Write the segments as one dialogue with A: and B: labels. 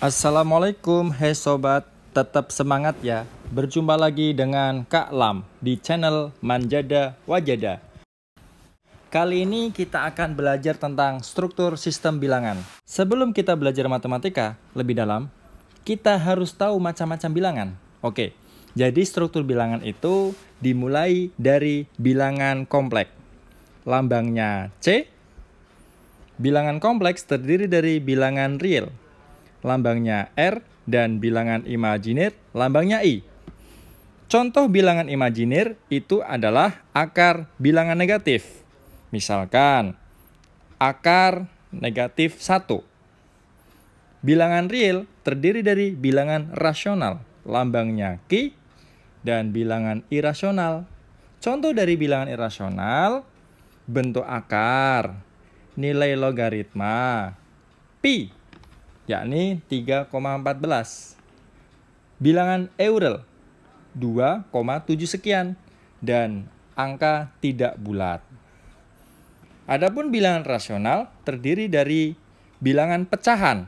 A: Assalamualaikum, hai sobat, tetap semangat ya. Berjumpa lagi dengan Kak Lam di channel Manjada Wajada. Kali ini kita akan belajar tentang struktur sistem bilangan. Sebelum kita belajar matematika lebih dalam, kita harus tahu macam-macam bilangan. Oke, jadi struktur bilangan itu dimulai dari bilangan kompleks. Lambangnya C. Bilangan kompleks terdiri dari bilangan real lambangnya R, dan bilangan imajiner, lambangnya I. Contoh bilangan imajiner itu adalah akar bilangan negatif. Misalkan, akar negatif 1. Bilangan real terdiri dari bilangan rasional, lambangnya Q, dan bilangan irasional. Contoh dari bilangan irasional, bentuk akar, nilai logaritma, pi yakni 3,14. Bilangan Eurel 2,7 sekian dan angka tidak bulat. Adapun bilangan rasional terdiri dari bilangan pecahan.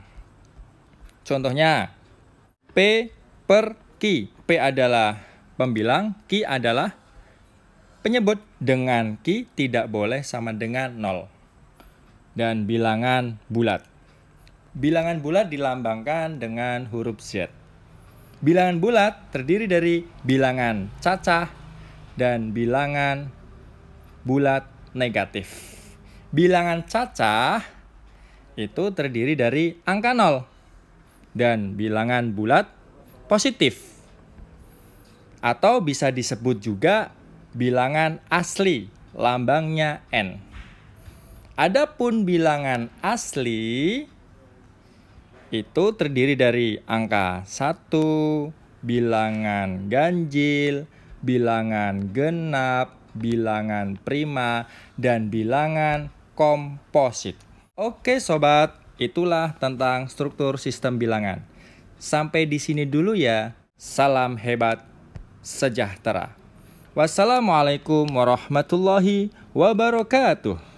A: Contohnya P per Q. P adalah pembilang, Q adalah penyebut. Dengan Q tidak boleh sama dengan 0. Dan bilangan bulat. Bilangan bulat dilambangkan dengan huruf Z. Bilangan bulat terdiri dari bilangan cacah dan bilangan bulat negatif. Bilangan cacah itu terdiri dari angka 0 dan bilangan bulat positif. Atau bisa disebut juga bilangan asli, lambangnya N. Adapun bilangan asli itu terdiri dari angka 1, bilangan ganjil, bilangan genap, bilangan prima, dan bilangan komposit. Oke sobat, itulah tentang struktur sistem bilangan. Sampai di sini dulu ya. Salam hebat sejahtera. Wassalamualaikum warahmatullahi wabarakatuh.